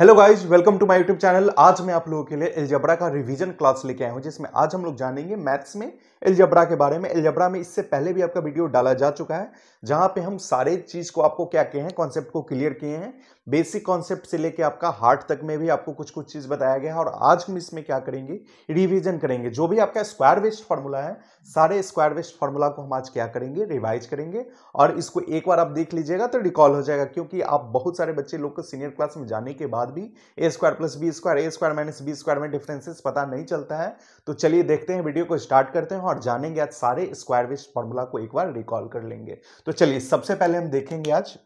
hello guys welcome to my YouTube channel आज मैं आप लोगों के लिए एलजबरा का रिवीजन क्लास लेके आया हूँ जिसमें आज हम लोग जानेंगे मैथ्स में एलजबरा के बारे में एलजबरा में इससे पहले भी आपका वीडियो डाला जा चुका है जहाँ पे हम सारे चीज़ को आपको क्या किए हैं कॉन्सेप्ट को क्लियर किए हैं बेसिक कॉन्सेप्ट से लेके आपका हार्ट तक में भी आपको कुछ कुछ चीज़ बताया गया है और आज हम इसमें क्या करेंगे रिविजन करेंगे जो भी आपका स्क्वायर वेस्ट फार्मूला है सारे स्क्वायर वेस्ट फार्मूला को हम आज क्या करेंगे रिवाइज करेंगे और इसको एक बार आप देख लीजिएगा तो रिकॉल हो जाएगा क्योंकि आप बहुत सारे बच्चे लोग को सीनियर क्लास में जाने के बाद बाद भी A square plus B square A square minus B square में डिफरेंसेस पता नहीं चलता है तो चलिए देखते हैं वीडियो को स्टार्ट करते हैं और जानेंगे आज सारे स्क्वायर वेस्ट फॉर्मूला को एक बार रिकॉल कर लेंगे तो चलिए सबसे पहले हम देखेंगे आज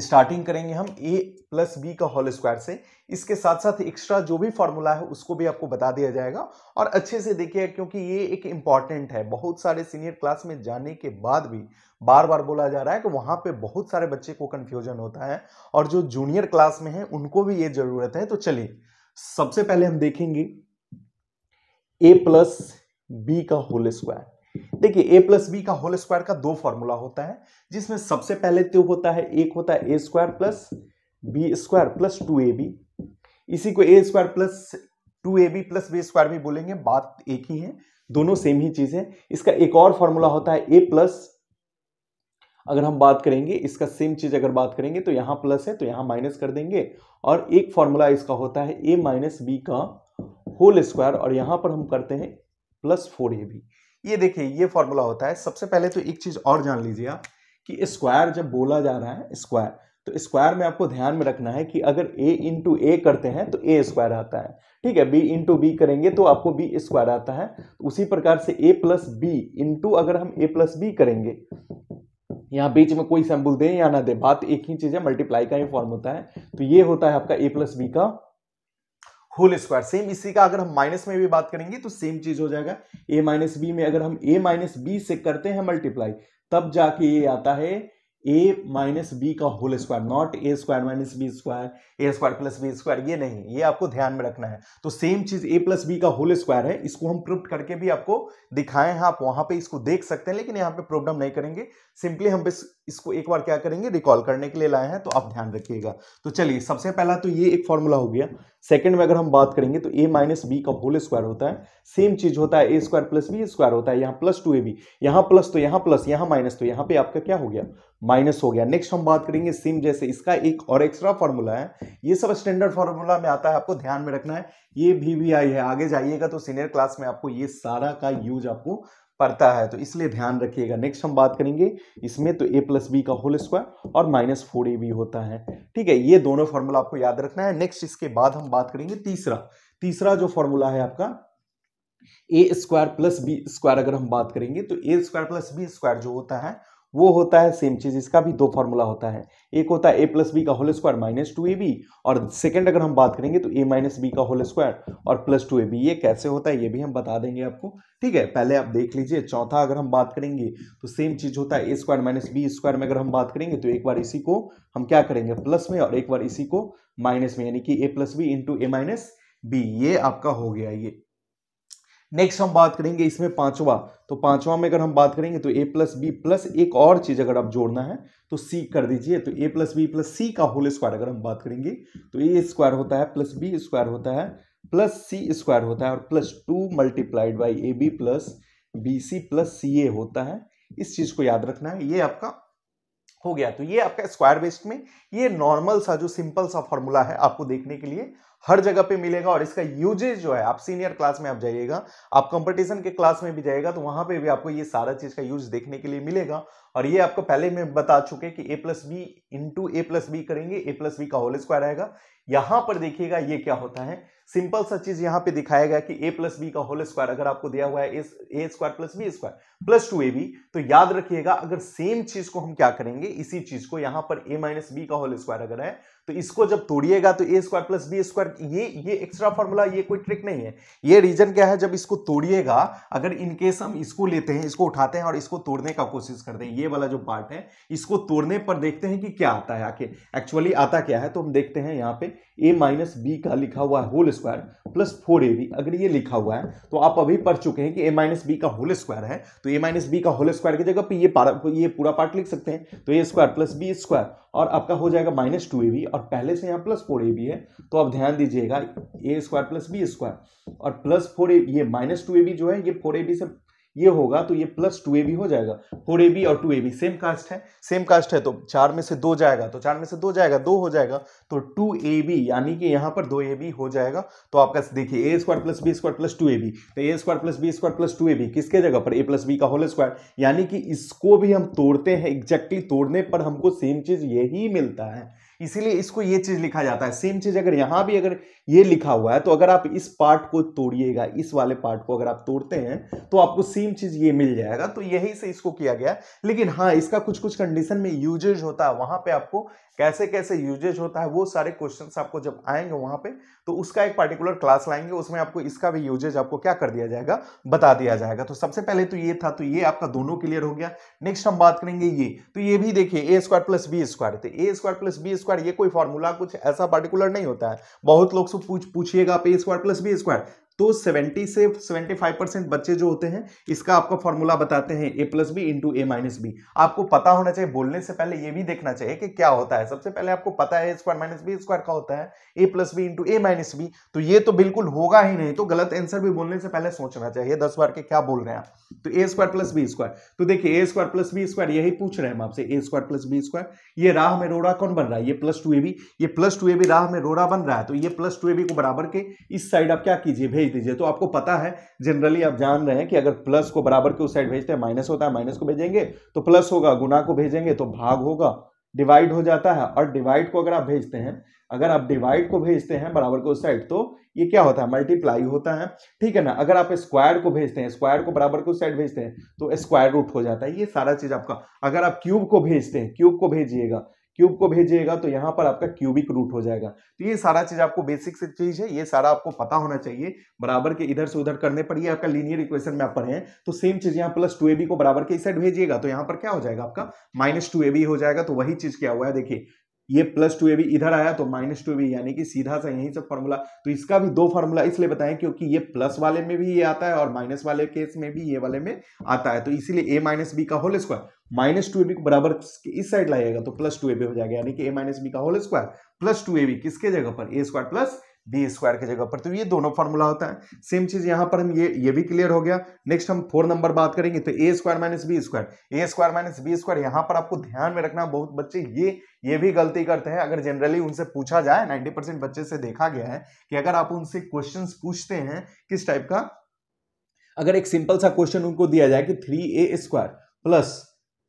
स्टार्टिंग करेंगे हम ए प्लस बी का होल स्क्वायर से इसके साथ साथ एक्स्ट्रा जो भी फॉर्मूला है उसको भी आपको बता दिया जाएगा और अच्छे से देखिए क्योंकि ये एक इंपॉर्टेंट है बहुत सारे सीनियर क्लास में जाने के बाद भी बार बार बोला जा रहा है कि वहां पे बहुत सारे बच्चे को कन्फ्यूजन होता है और जो जूनियर क्लास में है उनको भी ये ज़रूरत है तो चलिए सबसे पहले हम देखेंगे ए प्लस बी का होल स्क्वायर देखिए ए प्लस बी का होल स्क्वायर का दो फॉर्मूला होता है जिसमें सबसे पहले तो होता है एक होता है A square plus B square plus two A B इसी को A square plus two A B plus B square भी बोलेंगे बात एक ही है दोनों सेम ही चीज है इसका एक और फॉर्मूला होता है ए प्लस अगर हम बात करेंगे इसका सेम चीज अगर बात करेंगे तो यहां प्लस है तो यहां माइनस कर देंगे और एक फॉर्मूला इसका होता है ए माइनस बी का होल स्क्वायर और यहां पर हम करते हैं प्लस फोर ए बी ये देखिए ये फॉर्मूला होता है सबसे पहले तो एक चीज़ और जान लीजिए आप कि स्क्वायर जब बोला जा रहा है स्क्वायर तो स्क्वायर में आपको ध्यान में रखना है कि अगर ए इंटू ए करते हैं तो ए स्क्वायर आता है ठीक है बी इंटू बी करेंगे तो आपको बी स्क्वायर आता है उसी प्रकार से ए प्लस बी इंटू अगर हम ए प्लस बी करेंगे यहाँ बीच में कोई सैम्बुल दें या ना दें बात एक ही चीज़ है मल्टीप्लाई का ही फॉर्म होता है तो ये होता है आपका ए प्लस बी का होल स्क्वायर सेम इसी का अगर हम माइनस में भी बात करेंगे तो सेम चीज हो जाएगा ए माइनस बी में अगर हम ए माइनस बी से करते हैं मल्टीप्लाई तब जाके ये आता है ए माइनस बी का whole square not A square minus B square A square plus B square ये नहीं ये आपको ध्यान में रखना है तो सेम चीज ए प्लस बी का होल स्क्वायर है इसको हम प्रूव करके भी आपको दिखाए हैं हाँ, आप वहां पे इसको देख सकते हैं लेकिन यहाँ पे प्रॉब्लम नहीं करेंगे सिंपली हम इसको एक बार क्या करेंगे रिकॉल करने के लिए लाए हैं तो आप ध्यान रखिएगा तो चलिए सबसे पहला तो ये एक फॉर्मूला हो गया सेकंड में अगर हम बात करेंगे तो ए माइनस बी का होल स्क्वायर होता है सेम चीज होता है A square plus B square होता है यहाँ प्लस टू ए बी यहाँ प्लस तो यहाँ प्लस यहाँ माइनस तो यहाँ पे आपका क्या हो गया माइनस हो गया नेक्स्ट हम बात करेंगे सेम जैसे इसका एक और एक्स्ट्रा फॉर्मूला है ये सब स्टैंडर्ड फॉर्मूला में आता है आपको ध्यान में रखना है ये वी वी आई है आगे जाइएगा तो सीनियर क्लास में आपको ये सारा का यूज आपको पड़ता है तो इसलिए ध्यान रखिएगा नेक्स्ट हम बात करेंगे इसमें तो ए प्लस बी का होल स्क्वायर और माइनस फोर ए बी होता है ठीक है ये दोनों फॉर्मूला आपको याद रखना है नेक्स्ट इसके बाद हम बात करेंगे तीसरा तीसरा जो फॉर्मूला है आपका A square plus B square अगर हम बात करेंगे तो A square plus B square जो होता है वो होता है सेम चीज़ इसका भी दो फॉर्मूला होता है एक होता है ए प्लस बी का whole square minus two A B और सेकंड अगर हम बात करेंगे तो ए माइनस बी का होल स्क्वायर और प्लस टू ए बी ये कैसे होता है ये भी हम बता देंगे आपको ठीक है पहले आप देख लीजिए चौथा अगर हम बात करेंगे तो सेम चीज़ होता है A square minus B square में अगर हम बात करेंगे तो एक बार इसी को हम क्या करेंगे प्लस में और एक बार इसी को माइनस में यानी कि ए plus B into A minus B ये आपका हो गया ये नेक्स्ट हम बात करेंगे इसमें पांचवा तो पांचवा में अगर हम बात करेंगे तो ए प्लस बी प्लस एक और चीज़ अगर आप जोड़ना है तो सी कर दीजिए तो A plus B plus C का होल स्क्वायर अगर हम बात करेंगे तो ए स्क्वायर होता है प्लस बी स्क्वायर होता है प्लस सी स्क्वायर होता है और plus two multiplied by A B plus B C plus C A होता है इस चीज़ को याद रखना है ये आपका हो गया तो ये आपका स्क्वायर बेस्ड में ये नॉर्मल सा जो सिंपल सा फॉर्मूला है आपको देखने के लिए हर जगह पे मिलेगा और इसका यूजेज जो है आप सीनियर क्लास में आप जाइएगा आप कंपटीशन के क्लास में भी जाइएगा तो वहां पे भी आपको ये सारा चीज का यूज देखने के लिए मिलेगा और ये आपको पहले मैं बता चुके कि ए plus B into A plus B करेंगे ए प्लस बी का होल स्क्वायर आएगा यहां पर देखिएगा ये क्या होता है सिंपल सा चीज यहां पे दिखाया गया कि ए प्लस बी का होल स्क्वायर अगर आपको दिया हुआ है A square plus B square plus two A B तो याद रखिएगा अगर सेम चीज को हम क्या करेंगे इसी चीज को यहां पर ए माइनस बी का होल स्क्वायर अगर है तो इसको जब तोड़िएगा तो A square plus B square ये ये एक्स्ट्रा फॉर्मूला ये कोई ट्रिक नहीं है ये रीजन क्या है जब इसको तोड़िएगा अगर इनकेस हम इसको लेते हैं इसको उठाते हैं और इसको तोड़ने का कोशिश करते हैं ये वाला जो पार्ट है इसको तोड़ने पर देखते हैं कि क्या आता है आके एक्चुअली आता क्या है तो हम देखते हैं यहाँ पे ए माइनस बी का लिखा हुआ है होल स्क्वायर प्लस फोर ए बी अगर ये लिखा हुआ है तो आप अभी पढ़ चुके हैं कि ए माइनस बी का होल स्क्वायर है तो ए माइनस बी का होल स्क्वायर की जगह पे ये ये पूरा पार्ट लिख सकते हैं तो A square plus B square और आपका हो जाएगा माइनस टू ए बी और पहले से यहाँ प्लस फोर ए बी है तो आप ध्यान दीजिएगा A square plus B square और प्लस फोर ए ये माइनस टू ए बी जो है ये फोर ए बी से ये होगा तो ये प्लस टू ए बी हो जाएगा फोर ए बी और two A B same cast है सेम कास्ट है तो चार में से दो जाएगा तो चार में से दो जाएगा दो हो जाएगा तो टू ए बी यानी कि यहाँ पर दो ए बी हो जाएगा तो आपका देखिए A square plus B square plus two A B तो A square plus B square plus two A B किसके जगह पर ए प्लस बी का होल स्क्वायर यानी कि इसको भी हम तोड़ते हैं एग्जैक्टली तोड़ने पर हमको सेम चीज यही मिलता है इसीलिए इसको ये चीज लिखा जाता है सेम चीज अगर यहां भी अगर ये लिखा हुआ है तो अगर आप इस पार्ट को तोड़िएगा इस वाले पार्ट को अगर आप तोड़ते हैं तो आपको सेम चीज ये मिल जाएगा तो यही से इसको किया गया लेकिन हाँ इसका कुछ कुछ कंडीशन में यूजेज होता है वहां पे आपको कैसे कैसे यूजेज होता है वो सारे क्वेश्चन आपको जब आएंगे वहां पे तो उसका एक पर्टिकुलर क्लास लाएंगे उसमें आपको इसका भी यूजेज आपको क्या कर दिया जाएगा बता दिया जाएगा तो सबसे पहले तो ये था तो ये आपका दोनों क्लियर हो गया नेक्स्ट हम बात करेंगे ये तो ये भी देखिए A square plus B square तो A square plus B square ये कोई फॉर्मूला कुछ ऐसा पर्टिकुलर नहीं होता है बहुत लोग से पूछ पूछिएगा आप A square plus B square तो 70 से 75 परसेंट बच्चे जो होते हैं इसका आपका फॉर्मूला बताते हैं A plus B into A minus B आपको पता होना चाहिए बोलने से पहले ये भी देखना चाहिए कि क्या होता है सबसे पहले आपको पता है स्क्वायर माइनस बी स्क्वायर का होता है A plus B into A minus B तो ये तो बिल्कुल होगा ही नहीं तो गलत आंसर भी बोलने से पहले सोचना चाहिए दस बार के क्या बोल रहे हैं आप तो A square plus B square तो देखिए A square plus B square यही पूछ रहे हैं हम आपसे A square plus B square ये राह में रोड़ा कौन बन रहा है ये प्लस टू ए बी ये प्लस टू ए बी राह में रोड़ा बन रहा है तो ये प्लस टू ए बी को बराबर के इस साइड आप क्या कीजिए भेज भेज दीजिए तो आपको पता है जनरली आप जान रहे हैं कि अगर प्लस को बराबर के उस साइड भेजते हैं माइनस होता है माइनस को भेजेंगे तो प्लस होगा गुना को भेजेंगे तो भाग होगा डिवाइड हो जाता है और डिवाइड को अगर आप भेजते हैं अगर आप डिवाइड को भेजते हैं बराबर के उस साइड तो ये क्या होता है मल्टीप्लाई होता है ठीक है ना अगर आप स्क्वायर को भेजते हैं स्क्वायर को बराबर के उस साइड भेजते हैं तो स्क्वायर रूट हो जाता है ये सारा चीज आपका अगर आप क्यूब को भेजते हैं क्यूब को भेजिएगा क्यूब को भेजिएगा तो यहाँ पर आपका क्यूबिक रूट हो जाएगा तो ये सारा चीज आपको बेसिक से चीज है ये सारा आपको पता होना चाहिए बराबर के इधर से उधर करने पर ये आपका लीनियर इक्वेशन में आप पढ़े हैं तो सेम चीज यहाँ प्लस टू ए बी को बराबर के इस साइड भेजिएगा तो यहाँ पर क्या हो जाएगा आपका माइनस टू ए बी हो जाएगा तो वही चीज क्या हुआ है देखिए ये प्लस टू ए भी इधर आया तो माइनस टू ए भी यानी कि सीधा सा यहीं सब फॉर्मूला तो इसका भी दो फॉर्मूला इसलिए बताएं क्योंकि ये प्लस वाले में भी ये आता है और माइनस वाले केस में भी ये वाले में आता है तो इसीलिए ए माइनस बी का whole square minus two A B को बराबर इस साइड लाइएगा तो प्लस टू ए बी हो जाएगा यानी कि ए माइनस बी का whole square plus two A B किसके जगह पर A square plus B square की जगह पर तो ये दोनों फॉर्मूला होता है सेम चीज यहाँ पर हम ये ये भी क्लियर हो गया नेक्स्ट हम फोर नंबर बात करेंगे तो A square minus B square A square minus B square यहां पर आपको ध्यान में रखना बहुत बच्चे ये ये भी गलती करते हैं अगर जनरली उनसे पूछा जाए नाइनटी परसेंट बच्चे से देखा गया है कि अगर आप उनसे क्वेश्चन पूछते हैं किस टाइप का अगर एक सिंपल सा क्वेश्चन उनको दिया जाए कि three A square plus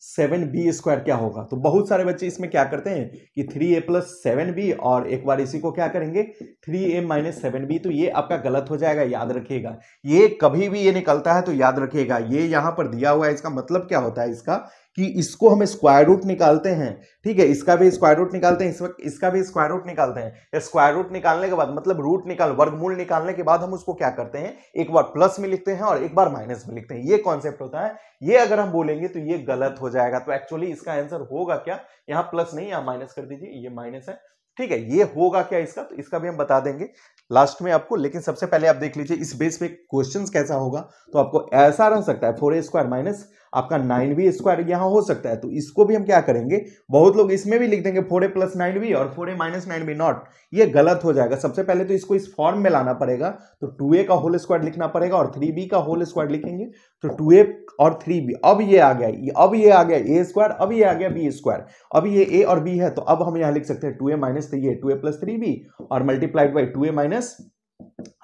seven B square क्या होगा तो बहुत सारे बच्चे इसमें क्या करते हैं कि three A plus seven B और एक बार इसी को क्या करेंगे three A minus seven B तो ये आपका गलत हो जाएगा याद रखिएगा ये कभी भी ये निकलता है तो याद रखिएगा ये यहां पर दिया हुआ है इसका मतलब क्या होता है इसका कि इसको हम स्क्वायर रूट निकालते हैं ठीक है इसका भी स्क्वायर रूट निकालते हैं इस वक्त इसका भी स्क्वायर रूट निकालते हैं स्क्वायर रूट निकालने के बाद मतलब रूट निकाल वर्गमूल निकालने के बाद हम उसको क्या करते हैं एक बार प्लस में लिखते हैं और एक बार माइनस में लिखते हैं ये कॉन्सेप्ट होता है ये अगर हम बोलेंगे तो ये गलत हो जाएगा तो एक्चुअली इसका आंसर होगा क्या यहाँ प्लस नहीं यहाँ माइनस कर दीजिए ये माइनस है ठीक है ये होगा क्या इसका तो इसका भी हम बता देंगे लास्ट में आपको लेकिन सबसे पहले आप देख लीजिए इस बेस पे क्वेश्चन कैसा होगा तो आपको ऐसा रह सकता है फोर ए स्क्वायर माइनस आपका नाइन बी स्क्वायर यहाँ हो सकता है तो इसको भी हम क्या करेंगे बहुत लोग इसमें भी लिख देंगे four A plus nine V और four A minus nine V not ये गलत हो जाएगा सबसे पहले तो इसको इस फॉर्म में लाना पड़ेगा तो टू ए का होल स्क्वायर लिखना पड़ेगा और थ्री बी का होल स्क्वायर लिखेंगे तो टू ए और थ्री बी अब ये आ गया अब ये आ गया ए स्क्वायर अब ये आ गया बी स्क्वायर अब ये ए और बी है तो अब हम यहाँ लिख सकते हैं two A minus A two A plus three B और multiplied by two A minus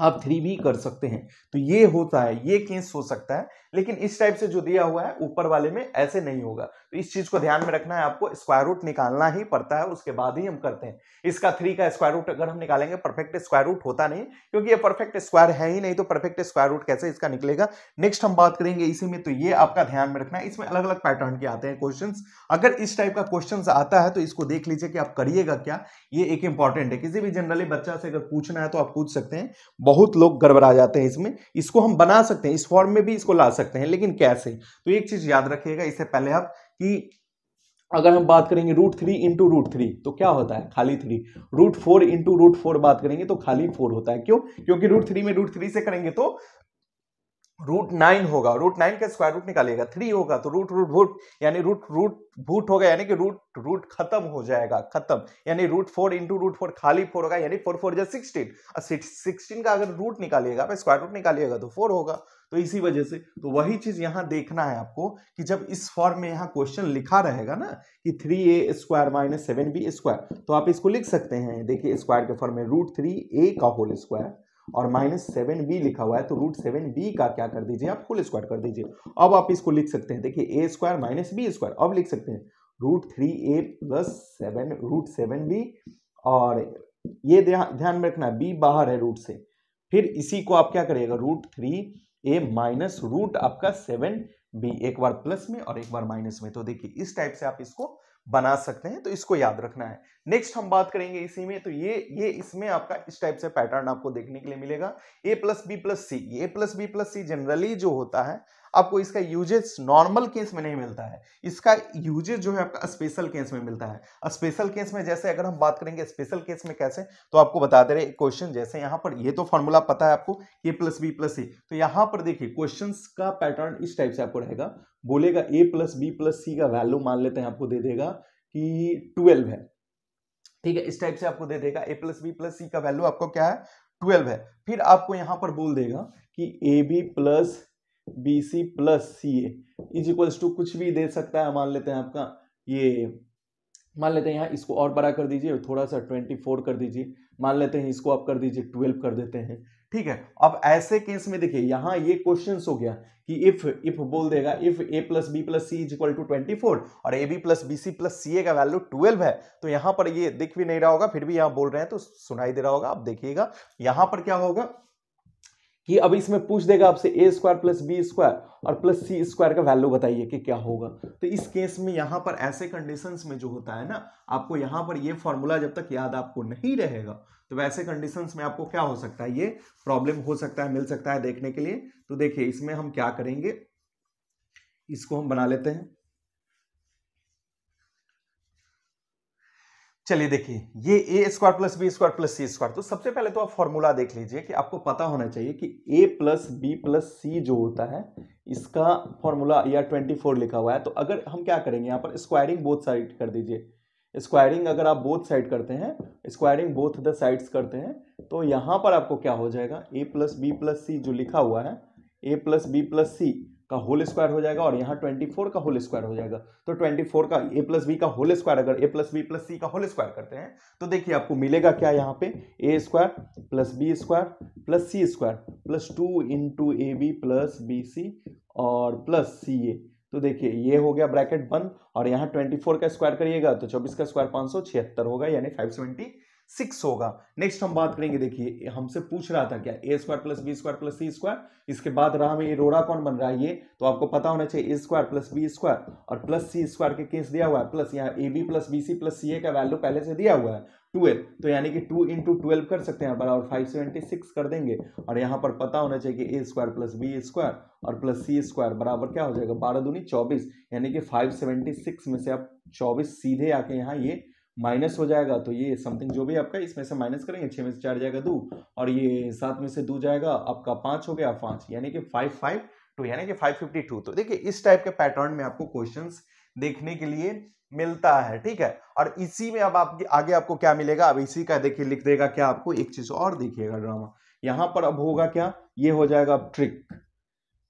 आप थ्री बी कर सकते हैं तो ये होता है ये केस हो सकता है लेकिन इस टाइप से जो दिया हुआ है ऊपर वाले में ऐसे नहीं होगा तो इस चीज को ध्यान में रखना है आपको स्क्वायर रूट निकालना ही पड़ता है उसके बाद ही हम करते हैं इसका थ्री का स्क्वायर रूट अगर हम निकालेंगे परफेक्ट स्क्वायर रूट होता नहीं क्योंकि ये परफेक्ट स्क्वायर है ही नहीं तो परफेक्ट स्क्वायर रूट कैसे इसका निकलेगा नेक्स्ट हम बात करेंगे इसी में तो ये आपका ध्यान में रखना है इसमें अलग अलग पैटर्न के आते हैं क्वेश्चन अगर इस टाइप का क्वेश्चन आता है तो इसको देख लीजिए कि आप करिएगा क्या ये एक इंपॉर्टेंट है किसी भी जनरली बच्चा से अगर पूछना है तो आप पूछ सकते हैं बहुत लोग गड़बड़ा जाते हैं इसमें इसको हम बना सकते हैं इस फॉर्म में भी इसको ला सकते सकते हैं लेकिन कैसे तो एक चीज़ याद रखिएगा इससे पहले आप कि अगर हम बात करेंगे root three into root three तो क्या होता है खाली three root four into root four बात करेंगे तो खाली फोर होता है क्यों क्योंकि रूट थ्री में रूट थ्री से करेंगे तो रूट नाइन होगा रूट नाइन का स्क्वायर रूट निकालिएगा थ्री होगा तो रूट रूट भूट यानी रूट रूट भूट होगा यानी कि रूट रूट खत्म हो जाएगा खत्म यानी root four into root four खाली फोर होगा यानी फोर फोर जो सिक्सटीन सिक्सटीन का अगर रूट निकालिएगा आप स्क्वायर रूट निकालिएगा तो फोर होगा तो इसी वजह से तो वही चीज यहाँ देखना है आपको कि जब इस फॉर्म में यहाँ क्वेश्चन लिखा रहेगा ना कि three A square minus seven B square तो आप इसको लिख सकते हैं देखिए स्क्वायर के फॉर्म में रूट थ्री ए का होल स्क्वायर और माइनस सेवन बी लिखा हुआ है तो रूट सेवन बी का क्या कर दीजिए आप फुल स्क्वायर कर दीजिए अब आप इसको लिख सकते हैं देखिए A square minus B square अब लिख सकते हैं root three A plus seven root seven B और ये ध्यान में रखना बी बाहर है रूट से फिर इसी को आप क्या करिएगा root three A minus root आपका सेवन बी एक बार प्लस में और एक बार माइनस में तो देखिए इस टाइप से आप इसको बना सकते हैं तो इसको याद रखना है नेक्स्ट हम बात करेंगे इसी में तो ये ये इसमें आपका इस टाइप से पैटर्न आपको देखने के लिए मिलेगा A plus B plus C A plus B plus C generally जो होता है आपको इसका यूजेज नॉर्मल केस में नहीं मिलता है इसका यूजेज जो है आपका स्पेशल केस में मिलता है स्पेशल केस में जैसे अगर हम बात करेंगे स्पेशल केस में कैसे तो आपको बता दे रहे क्वेश्चन जैसे यहाँ पर ये तो फॉर्मूला पता है आपको ए प्लस बी प्लस सी तो यहाँ पर देखिए क्वेश्चन का पैटर्न इस टाइप से आपको रहेगा बोलेगा A plus B plus C का वैल्यू मान लेते हैं आपको दे देगा कि ट्वेल्व है ठीक है इस टाइप से आपको दे देगा A plus B plus C का वैल्यू आपको क्या है ट्वेल्व है फिर आपको यहां पर बोल देगा कि A B plus B C plus C A is equals to कुछ भी दे सकता है मान लेते हैं आपका ये मान लेते हैं यहाँ इसको और बड़ा कर दीजिए थोड़ा सा ट्वेंटी फोर कर दीजिए मान लेते हैं इसको आप कर दीजिए ट्वेल्व कर देते हैं ठीक है अब ऐसे केस में देखिए यहाँ ये क्वेश्चन हो गया कि इफ इफ बोल देगा if A plus B plus C is equal to twenty four और A B plus B C plus C A का वैल्यू ट्वेल्व है तो यहाँ पर ये दिख भी नहीं रहा होगा फिर भी यहाँ बोल रहे हैं तो सुनाई दे रहा होगा आप देखिएगा यहाँ पर क्या होगा कि अब इसमें पूछ देगा आपसे A square plus B square और प्लस सी स्क्वायर का वैल्यू बताइए कि क्या होगा तो इस केस में यहाँ पर ऐसे कंडीशंस में जो होता है ना आपको यहाँ पर ये फॉर्मूला जब तक याद आपको नहीं रहेगा तो वैसे कंडीशंस में आपको क्या हो सकता है ये प्रॉब्लम हो सकता है मिल सकता है देखने के लिए तो देखिए इसमें हम क्या करेंगे इसको हम बना लेते हैं चलिए देखिए ये A square plus B square plus C square तो सबसे पहले तो आप फॉर्मूला देख लीजिए कि आपको पता होना चाहिए कि ए प्लस बी प्लस सी जो होता है इसका फॉर्मूला या ट्वेंटी फोर लिखा हुआ है तो अगर हम क्या करेंगे यहाँ पर स्क्वायरिंग बोथ साइड कर दीजिए स्क्वायरिंग अगर आप बोथ साइड करते हैं स्क्वायरिंग बोथ द साइड्स करते हैं तो यहाँ पर आपको क्या हो जाएगा A plus B plus C जो लिखा हुआ है A plus B plus C का होल स्क्वायर हो जाएगा और यहाँ ट्वेंटी फोर का होल स्क्वायर हो जाएगा तो ट्वेंटी फोर का ए प्लस बी का होल स्क्वायर अगर A plus B plus C का होल स्क्वायर करते हैं तो देखिए आपको मिलेगा क्या यहाँ पे A square plus B square plus C square plus two into A B plus B C और प्लस सी ए तो देखिए ये हो गया ब्रैकेट बंद और यहाँ ट्वेंटी फोर का स्क्वायर करिएगा तो चौबीस का स्क्वायर पाँच सौ छिहत्तर होगा यानी फाइव सेवेंटी सिक्स होगा नेक्स्ट हम बात करेंगे देखिए हमसे पूछ रहा था क्या A square plus B square plus C square इसके बाद रहा में ये रोड़ा कौन बन रहा है ये तो आपको पता होना चाहिए A square plus B square और प्लस सी स्क्वायर के केस दिया हुआ है प्लस यहाँ A B plus B C plus C A का वैल्यू पहले से दिया हुआ है ट्वेल्व तो यानी कि टू इंटू ट्वेल्व कर सकते हैं बराबर फाइव सेवेंटी सिक्स कर देंगे और यहाँ पर पता होना चाहिए कि A square plus B square और प्लस सी स्क्वायर बराबर क्या हो जाएगा बारह दूनी चौबीस यानी कि फाइव सेवेंटी सिक्स में से आप चौबीस सीधे आके यहाँ ये माइनस हो जाएगा तो ये समथिंग जो भी आपका इसमें से माइनस करेंगे छः में से चार जाएगा दो और ये सात में से दो जाएगा आपका पाँच हो गया पाँच यानी कि फाइव फाइव टू यानी कि फाइव फिफ्टी टू तो देखिए इस टाइप के पैटर्न में आपको क्वेश्चन देखने के लिए मिलता है ठीक है और इसी में अब आपके आगे आपको क्या मिलेगा अब इसी का देखिए लिख देगा क्या आपको एक चीज और देखिएगा ड्रामा यहाँ पर अब होगा क्या ये हो जाएगा अब ट्रिक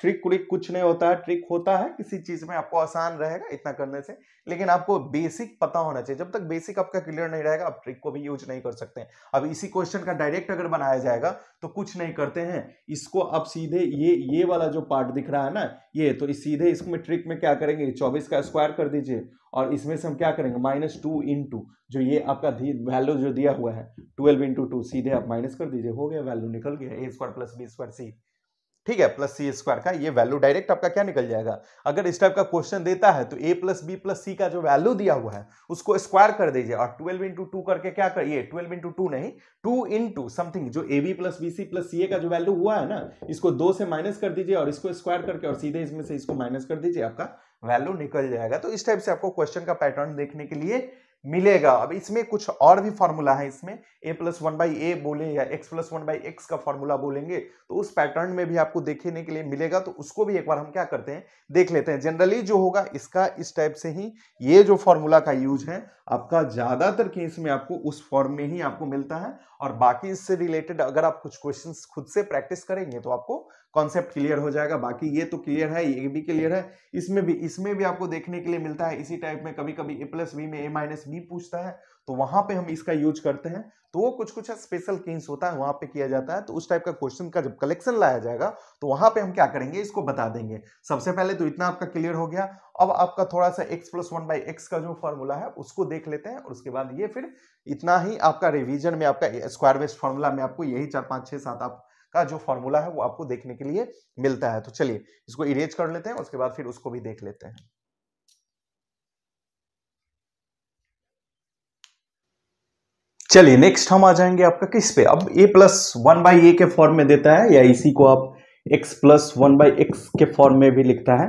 ट्रिक व्रिक कुछ नहीं होता है ट्रिक होता है किसी चीज में आपको आसान रहेगा इतना करने से लेकिन आपको बेसिक पता होना चाहिए जब तक बेसिक आपका क्लियर नहीं रहेगा आप ट्रिक को भी यूज नहीं कर सकते अब इसी क्वेश्चन का डायरेक्ट अगर बनाया जाएगा तो कुछ नहीं करते हैं इसको आप सीधे ये ये वाला जो पार्ट दिख रहा है ना ये तो इस सीधे इसमें ट्रिक में क्या करेंगे चौबीस का स्क्वायर कर दीजिए और इसमें से हम क्या करेंगे माइनस टू इन टू जो ये आपका वैल्यू जो दिया हुआ है ट्वेल्व इंटू टू सीधे आप माइनस कर दीजिए हो गया वैल्यू निकल गया A square plus B square C ठीक है प्लस सी स्क्वायर का ये वैल्यू डायरेक्ट आपका क्या निकल जाएगा अगर इस टाइप का क्वेश्चन देता है तो A plus B plus C का जो वैल्यू दिया हुआ है उसको स्क्वायर कर दीजिए और ट्वेल्व इंटू टू करके क्या करिए ट्वेल्व इंटू टू नहीं टू इंटू समथिंग जो A B plus B C plus C A का जो वैल्यू हुआ है ना इसको दो से माइनस कर दीजिए और इसको स्क्वायर करके और सीधे इसमें से इसको माइनस कर दीजिए आपका वैल्यू निकल जाएगा तो इस टाइप से आपको क्वेश्चन का पैटर्न देखने के लिए मिलेगा अब इसमें कुछ और भी फॉर्मूला है इसमें A plus one by A बोले या X plus one by x का फॉर्मूला बोलेंगे तो उस पैटर्न में भी आपको देखने के लिए मिलेगा तो उसको भी एक बार हम क्या करते हैं देख लेते हैं जनरली जो होगा इसका इस टाइप से ही ये जो फॉर्मूला का यूज है आपका ज्यादातर केस में आपको उस फॉर्म में ही आपको मिलता है और बाकी इससे रिलेटेड अगर आप कुछ क्वेश्चन खुद से प्रैक्टिस करेंगे तो आपको कॉन्सेप्ट क्लियर हो जाएगा बाकी ये तो क्लियर है ये भी क्लियर है इसमें भी इसमें भी आपको देखने के लिए मिलता है इसी टाइप में कभी कभी ए प्लस बी में ए माइनस बी पूछता है तो वहां पे हम इसका यूज करते हैं तो वो कुछ कुछ स्पेशल केस होता है वहां पे किया जाता है तो उस टाइप का क्वेश्चन का जब कलेक्शन लाया जाएगा तो वहां पे हम क्या करेंगे इसको बता देंगे सबसे पहले तो इतना आपका क्लियर हो गया अब आपका थोड़ा सा X plus one by x का जो फॉर्मूला है उसको देख लेते हैं और उसके बाद ये फिर इतना ही आपका रिविजन में आपका स्क्वायर वेस्ट फॉर्मूला में आपको यही चार पाँच छः सात आप का जो फॉर्मूला है वो आपको देखने के लिए मिलता है तो चलिए इसको इरेज कर लेते हैं उसके बाद फिर उसको भी देख लेते हैं चलिए नेक्स्ट हम आ जाएंगे आपका किस पे अब A plus one by A के फॉर्म में देता है या इसी को आप X plus one by X के फॉर्म में भी लिखता है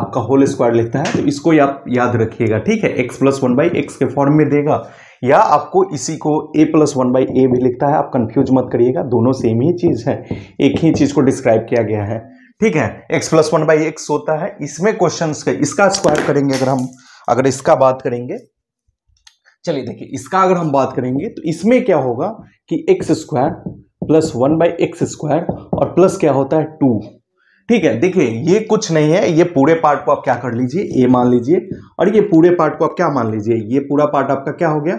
आपका होल स्क्वायर लिखता है तो इसको आप याद रखिएगा ठीक है x plus one by X के फॉर्म में देगा या आपको इसी को A plus one by A भी लिखता है आप कंफ्यूज मत करिएगा दोनों सेम ही चीज़ है एक ही चीज़ को डिस्क्राइब किया गया है ठीक है x plus one by X होता है इसमें क्वेश्चन इसका स्क्वायर करेंगे अगर हम अगर इसका बात करेंगे चलिए देखिए इसका अगर हम बात करेंगे तो इसमें क्या होगा कि X square plus one by x square और प्लस क्या होता है टू ठीक है देखिए ये कुछ नहीं है ये पूरे पार्ट को आप क्या कर लीजिए ए मान लीजिए और ये पूरे पार्ट को आप क्या मान लीजिए ये पूरा पार्ट आपका क्या हो गया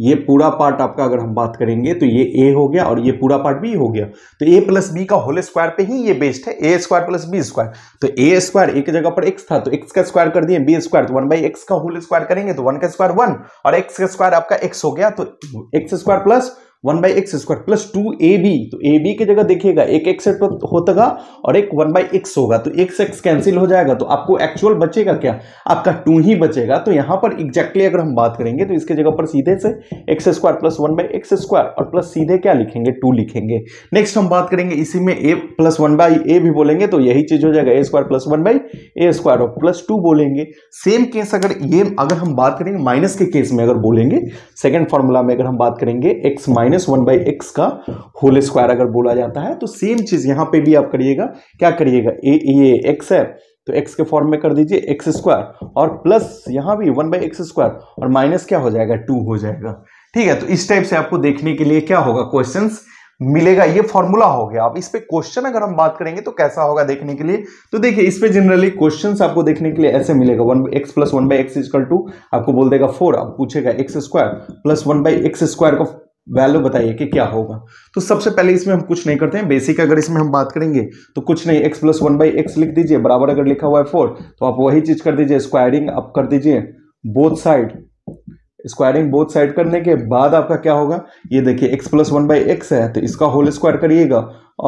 ये पूरा पार्ट आपका अगर हम बात करेंगे तो ये ए हो गया और ये पूरा पार्ट बी हो गया तो ए प्लस बी का होल स्क्वायर पे ही ये बेस्ड है A square plus B square तो ए स्क्वायर एक जगह पर एक्स था तो एक्स का स्क्वायर कर दिए बी स्क्वायर तो वन बाई एक्स का होल स्क्वायर करेंगे तो वन का स्क्वायर वन और एक्स का स्क्वायर आपका एक्स हो गया तो x square plus one by x square plus two A B तो ए बी की जगह देखिएगा एक एक्स तो होता और एक वन बाई एक्स होगा तो एक्स एक्स कैंसिल हो जाएगा तो आपको एक्चुअल बचेगा क्या आपका टू ही बचेगा तो यहाँ पर एग्जैक्टली अगर हम बात करेंगे तो इसके जगह पर सीधे से X square plus one by x square और प्लस सीधे क्या लिखेंगे टू लिखेंगे नेक्स्ट हम बात करेंगे इसी में A plus one by A भी बोलेंगे तो यही चीज हो जाएगा A square plus one by A square और प्लस टू बोलेंगे सेम केस अगर ये अगर हम बात करेंगे माइनस के केस में अगर बोलेंगे सेकेंड फॉर्मूला में अगर हम बात करेंगे X minus minus one by x का होल स्क्वायर अगर बोला जाता है तो सेम चीज़ यहां पे भी आप करिएगा क्या करिएगा ए ये एक्स है तो एक्स के फॉर्म में कर दीजिए एक्स स्क्वायर और प्लस यहां भी वन बाई एक्स स्क्वायर और माइनस क्या हो जाएगा टू हो जाएगा ठीक है तो इस टाइप से आपको देखने के लिए क्या होगा क्वेश्चन मिलेगा ये फॉर्मूला हो गया अब इस पे क्वेश्चन अगर हम बात करेंगे तो कैसा होगा देखने के लिए तो देखिए इस पे जनरली क्वेश्चन आपको देखने के लिए ऐसे मिलेगा one by X plus one by x is equal to आपको बोल देगा फोर आप पूछेगा X square plus one by x square का वैल्यू बताइए कि क्या होगा तो सबसे पहले इसमें हम कुछ नहीं करते हैं बेसिक अगर इसमें हम बात करेंगे तो कुछ नहीं x plus one by X लिख दीजिए बराबर अगर लिखा हुआ है फोर तो आप वही चीज कर दीजिए स्क्वायरिंग आप कर दीजिए both side squaring both side करने के बाद आपका क्या होगा ये देखिए x plus one by X है तो इसका होल स्क्वायर करिएगा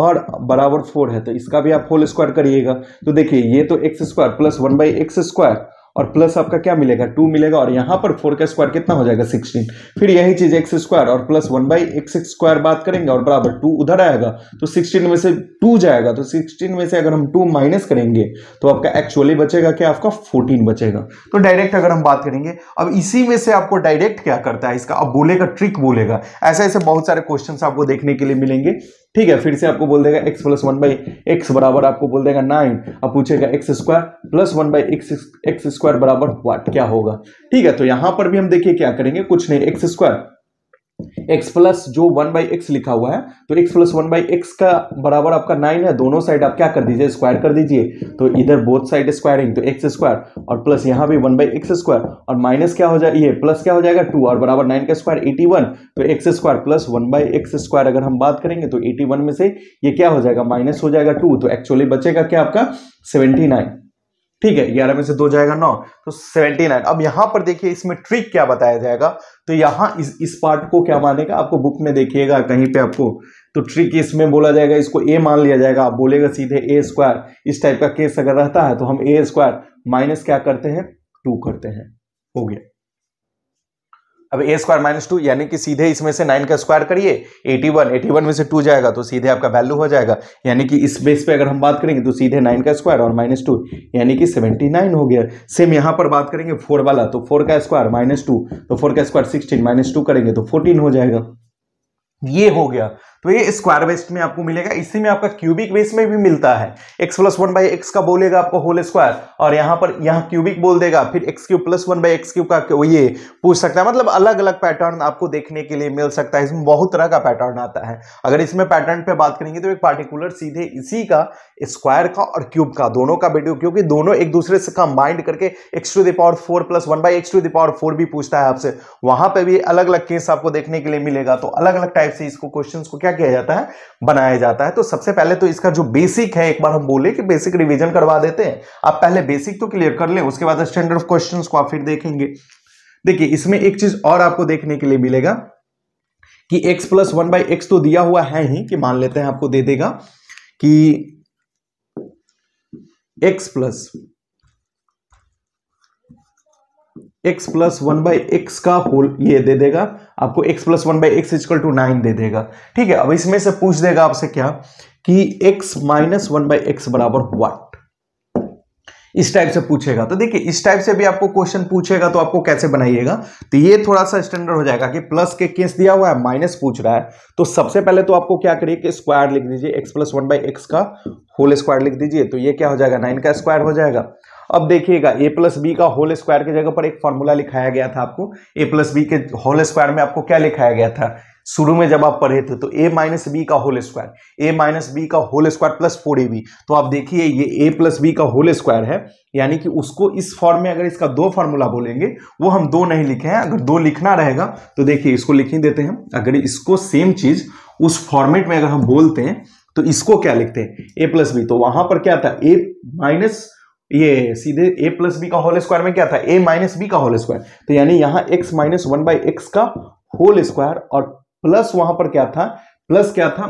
और बराबर फोर है तो इसका भी आप होल स्क्वायर करिएगा तो देखिए ये तो x square plus one by x square और प्लस आपका क्या मिलेगा टू मिलेगा और यहां पर फोर का स्क्वायर कितना हो जाएगा सिक्सटीन फिर यही चीज एक्स स्क्वायर और plus one by x square बात करेंगे और बराबर टू उधर आएगा तो सिक्सटीन में से टू जाएगा तो सिक्सटीन में से अगर हम टू माइनस करेंगे तो आपका एक्चुअली बचेगा क्या आपका फोर्टीन बचेगा तो डायरेक्ट अगर हम बात करेंगे अब इसी में से आपको डायरेक्ट क्या करता है इसका अब बोलेगा ट्रिक बोलेगा ऐसे ऐसे बहुत सारे क्वेश्चन आपको देखने के लिए मिलेंगे ठीक है फिर से आपको बोल देगा X plus one by x बराबर आपको बोल देगा नाइन अब पूछेगा X square plus one by X X square बराबर वाट क्या होगा ठीक है तो यहां पर भी हम देखिए क्या करेंगे कुछ नहीं एक्स स्क्वायर एक्स प्लस जो वन बाई एक्स लिखा हुआ है तो x plus one by x का बराबर आपका नाइन है दोनों साइड आप क्या कर दीजिए स्क्वायर कर दीजिए तो इधर बोथ साइड स्क्वायरिंग तो एक्स स्क्वायर और प्लस यहाँ भी वन बाई एक्स स्क्वायर और माइनस क्या हो जाए ये प्लस क्या हो जाएगा टू और बराबर नाइन का स्क्वायर एटी वन तो x square plus one by x square अगर हम बात करेंगे तो एटी वन में से ये क्या हो जाएगा माइनस हो जाएगा टू तो एक्चुअली बचेगा क्या आपका सेवेंटी नाइन ठीक है ग्यारह में से दो जाएगा नौ तो सेवेंटी नाइन अब यहां पर देखिए इसमें ट्रिक क्या बताया जाएगा तो यहां इस इस पार्ट को क्या मानेगा आपको बुक में देखिएगा कहीं पे आपको तो ट्रिक इसमें बोला जाएगा इसको ए मान लिया जाएगा आप बोलेगा सीधे ए स्क्वायर इस टाइप का केस अगर रहता है तो हम ए स्क्वायर माइनस क्या करते हैं टू करते हैं हो गया अब ए स्क्वायर माइनस टू यानी कि सीधे इसमें से नाइन का स्क्वायर करिए एटी वन एटी वन में से टू जाएगा तो सीधे आपका वैल्यू हो जाएगा यानी कि इस बेस पे अगर हम बात करेंगे तो सीधे नाइन का स्क्वायर और माइनस टू यानी कि सेवेंटी नाइन हो गया सेम यहाँ पर बात करेंगे फोर वाला तो फोर का स्क्वायर माइनस टू तो फोर का स्क्वायर सिक्सटीन माइनस टू करेंगे तो फोर्टीन हो जाएगा ये हो गया तो ये स्क्वायर बेस्ट में आपको मिलेगा इसी में आपका क्यूबिक बेस में भी मिलता है x plus one by x का बोलेगा आपको होल स्क्वायर और यहाँ पर यहाँ क्यूबिक बोल देगा फिर x cube plus one by x cube का ये पूछ सकता है मतलब अलग अलग पैटर्न आपको देखने के लिए मिल सकता है इसमें बहुत तरह का पैटर्न आता है अगर इसमें पैटर्न पर बात करेंगे तो एक पार्टिकुलर सीधे इसी का स्क्वायर का और क्यूब का दोनों का वीडियो क्योंकि दोनों एक दूसरे से कंबाइंड करके x to the power four plus one by x to the power four भी पूछता है आपसे वहां पर भी अलग अलग केस आपको देखने के लिए मिलेगा तो अलग अलग टाइप से इसको क्वेश्चन को क्या क्या किया जाता है बनाया जाता है तो सबसे पहले तो इसका जो बेसिक है एक बार हम बोले कि बेसिक रिविजन करवा देते हैं आप पहले बेसिक तो क्लियर कर ले उसके बाद स्टैंडर्ड ऑफ क्वेश्चन को आप फिर देखेंगे देखिए इसमें एक चीज और आपको देखने के लिए मिलेगा कि x plus one by x तो दिया हुआ है ही कि मान लेते हैं आपको दे देगा कि x plus x plus one by x का होल ये दे देगा आपको x plus one by x is equal to nine दे देगा ठीक है अब इसमें से पूछ देगा आपसे क्या कि x minus one by x बराबर वाट इस टाइप से पूछेगा तो देखिए इस टाइप से भी आपको क्वेश्चन पूछेगा तो आपको कैसे बनाइएगा तो ये थोड़ा सा स्टैंडर्ड हो जाएगा कि प्लस के केस दिया हुआ है माइनस पूछ रहा है तो सबसे पहले तो आपको क्या करिए कि स्क्वायर लिख दीजिए x plus one by x का होल स्क्वायर लिख दीजिए तो ये क्या हो जाएगा नाइन का स्क्वायर हो जाएगा अब देखिएगा ए प्लस बी का होल स्क्वायर की जगह पर एक फॉर्मूला लिखाया गया था आपको ए प्लस बी के होल स्क्वायर में आपको क्या लिखाया गया था शुरू में जब आप पढ़े थे तो ए माइनस बी का whole square a minus B का whole square plus four A B तो आप देखिए ये ए प्लस बी का होल स्क्वायर है यानी कि उसको इस फॉर्म में अगर इसका दो फॉर्मूला बोलेंगे वो हम दो नहीं लिखे हैं अगर दो लिखना रहेगा तो देखिए इसको लिख ही देते हैं अगर इसको सेम चीज उस फॉर्मेट में अगर हम बोलते हैं तो इसको क्या लिखते हैं ए प्लस बी तो वहां पर क्या था ए माइनस ये सीधे ए प्लस बी का होल स्क्वायर में क्या था ए माइनस बी का होल स्क्वायर तो यानी यहाँ x minus one by x का होल स्क्वायर और प्लस वहां पर क्या था प्लस क्या था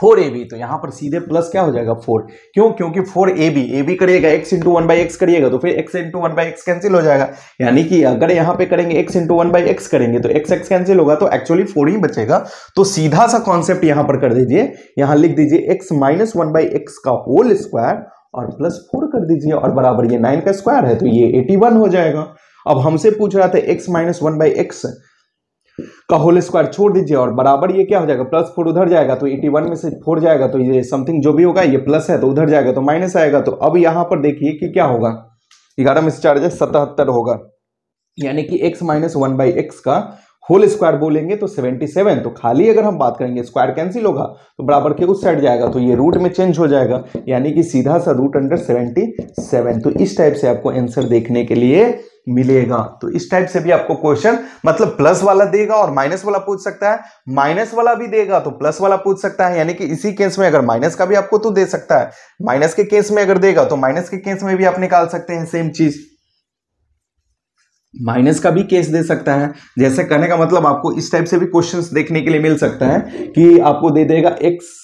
फोर ए बी तो यहां पर सीधे प्लस क्या हो जाएगा फोर क्यों क्योंकि four A b a b करिएगा x into one by x करिएगा तो फिर x into one by x cancel हो जाएगा यानी कि अगर यहाँ पे करेंगे x into one by x करेंगे तो एक्स एक्स कैंसिल होगा तो एक्चुअली फोर ही बचेगा तो सीधा सा कॉन्सेप्ट यहाँ पर कर दीजिए यहां लिख दीजिए x minus one by x का होल स्क्वायर और प्लस फोर कर दीजिए और बराबर ये नाइन का स्क्वायर है तो ये एटी वन हो जाएगा अब हमसे पूछ रहा था x minus one by x का होल स्क्वायर छोड़ दीजिए और बराबर ये क्या हो जाएगा प्लस फोर उधर जाएगा तो एटी वन में से फोर जाएगा तो ये समथिंग जो भी होगा ये प्लस है तो उधर जाएगा तो माइनस आएगा तो अब यहां पर देखिए कि क्या होगा ग्यारह में से चार जाए सतहत्तर होगा यानी कि x minus one by x का होल स्क्वायर बोलेंगे तो 77 तो खाली अगर हम बात करेंगे स्क्वायर कैंसिल होगा तो बराबर के उस साइड जाएगा तो ये रूट में चेंज हो जाएगा यानी कि सीधा सा रूट अंडर 77 तो इस टाइप से आपको आंसर देखने के लिए मिलेगा तो इस टाइप से भी आपको क्वेश्चन मतलब प्लस वाला देगा और माइनस वाला पूछ सकता है माइनस वाला भी देगा तो प्लस वाला पूछ सकता है यानी कि इसी केस में अगर माइनस का भी आपको तो दे सकता है माइनस के केस में अगर देगा तो माइनस के केस में भी आप निकाल सकते हैं सेम चीज़ माइनस का भी केस दे सकता है जैसे कहने का मतलब आपको इस टाइप से भी क्वेश्चंस देखने के लिए मिल सकता है कि आपको दे देगा एक्स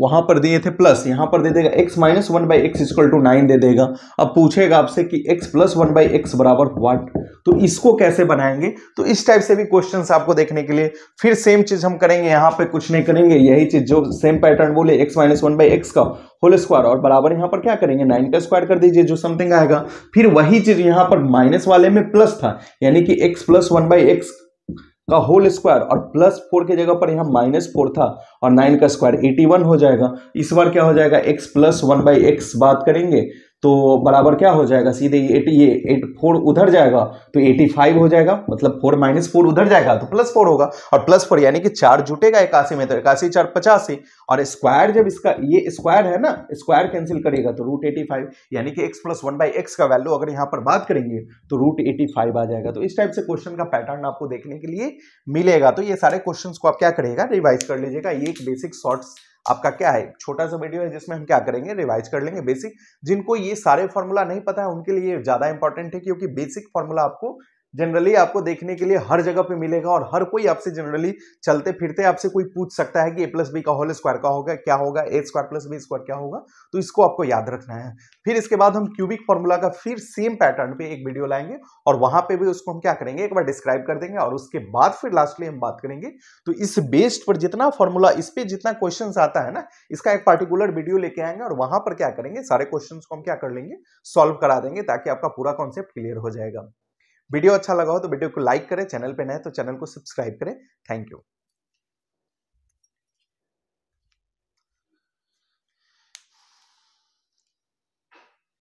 वहां पर दिए थे प्लस यहां पर दे देगा x minus one by x equal to nine दे देगा अब पूछेगा आपसे कि x plus one by x बराबर वाट तो इसको कैसे बनाएंगे तो इस टाइप से भी क्वेश्चन आपको देखने के लिए फिर सेम चीज़ हम करेंगे यहाँ पे कुछ नहीं करेंगे यही चीज़ जो सेम पैटर्न बोले x minus one by x का होल स्क्वायर और बराबर यहाँ पर क्या करेंगे नाइन का स्क्वायर कर दीजिए जो समथिंग आएगा फिर वही चीज़ यहाँ पर माइनस वाले में प्लस था यानी कि x plus one by x का होल स्क्वायर और प्लस फोर के जगह पर यहाँ माइनस फोर था और नाइन का स्क्वायर एटी वन हो जाएगा इस बार क्या हो जाएगा x plus one by x बात करेंगे तो बराबर क्या हो जाएगा सीधे एट ये एट फोर उधर जाएगा तो एटी फाइव हो जाएगा मतलब फोर माइनस फोर उधर जाएगा तो प्लस फोर होगा और प्लस फोर यानी कि चार जुटेगा इक्यासी में तो इक्यासी चार पचासी और स्क्वायर जब इसका ये स्क्वायर है ना स्क्वायर कैंसिल करेगा तो रूट एटी फाइव यानी कि x plus one by x का वैल्यू अगर यहाँ पर बात करेंगे तो रूट एटी फाइव आ जाएगा तो इस टाइप से क्वेश्चन का पैटर्न आपको देखने के लिए मिलेगा तो ये सारे क्वेश्चन को आप क्या करेगा रिवाइज कर लीजिएगा ये एक बेसिक शॉर्ट्स आपका क्या है छोटा सा वीडियो है जिसमें हम क्या करेंगे रिवाइज कर लेंगे बेसिक जिनको ये सारे फॉर्मूला नहीं पता है उनके लिए ज़्यादा इंपॉर्टेंट है क्योंकि बेसिक फॉर्मूला आपको जनरली आपको देखने के लिए हर जगह पे मिलेगा और हर कोई आपसे जनरली चलते फिरते आपसे कोई पूछ सकता है कि ए प्लस बी का होल स्क्वायर का होगा क्या होगा a square plus B square क्या होगा तो इसको आपको याद रखना है फिर इसके बाद हम क्यूबिक फॉर्मूला का फिर सेम पैटर्न पे एक वीडियो लाएंगे और वहां पे भी उसको हम क्या करेंगे एक बार डिस्क्राइब कर देंगे और उसके बाद फिर लास्टली हम बात करेंगे तो इस बेस्ड पर जितना फॉर्मूला इस पे जितना क्वेश्चन आता है ना इसका एक पर्टिकुलर वीडियो लेके आएंगे और वहां पर क्या करेंगे सारे क्वेश्चन को हम क्या कर लेंगे सॉल्व करा देंगे ताकि आपका पूरा कॉन्सेप्ट क्लियर हो जाएगा वीडियो अच्छा लगा हो तो वीडियो को लाइक करें चैनल पे नए तो चैनल को सब्सक्राइब करें थैंक यू